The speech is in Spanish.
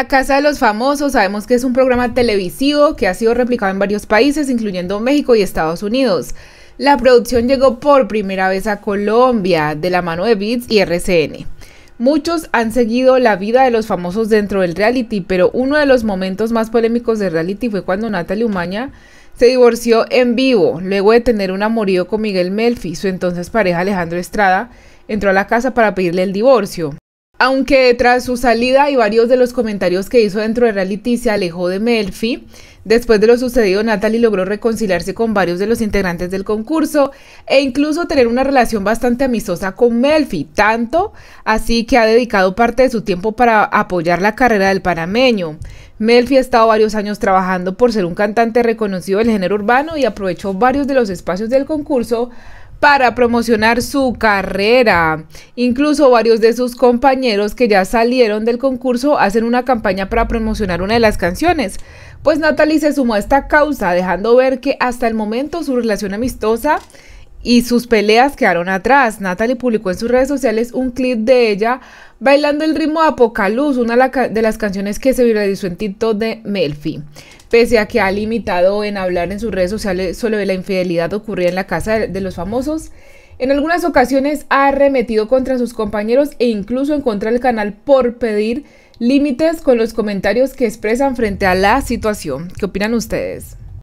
La Casa de los Famosos sabemos que es un programa televisivo que ha sido replicado en varios países, incluyendo México y Estados Unidos. La producción llegó por primera vez a Colombia de la mano de Beats y RCN. Muchos han seguido la vida de los famosos dentro del reality, pero uno de los momentos más polémicos del reality fue cuando Natalie Umaña se divorció en vivo, luego de tener un amorío con Miguel Melfi, su entonces pareja Alejandro Estrada, entró a la casa para pedirle el divorcio. Aunque tras su salida y varios de los comentarios que hizo dentro de reality se alejó de Melfi, después de lo sucedido Natalie logró reconciliarse con varios de los integrantes del concurso e incluso tener una relación bastante amistosa con Melfi, tanto así que ha dedicado parte de su tiempo para apoyar la carrera del panameño. Melfi ha estado varios años trabajando por ser un cantante reconocido del género urbano y aprovechó varios de los espacios del concurso para promocionar su carrera. Incluso varios de sus compañeros que ya salieron del concurso hacen una campaña para promocionar una de las canciones. Pues Natalie se sumó a esta causa, dejando ver que hasta el momento su relación amistosa y sus peleas quedaron atrás. Natalie publicó en sus redes sociales un clip de ella bailando el ritmo de Apocaluz, una de las canciones que se viralizó en TikTok de Melfi. Pese a que ha limitado en hablar en sus redes sociales sobre la infidelidad ocurrida en la casa de los famosos, en algunas ocasiones ha arremetido contra sus compañeros e incluso en contra del canal por pedir límites con los comentarios que expresan frente a la situación. ¿Qué opinan ustedes?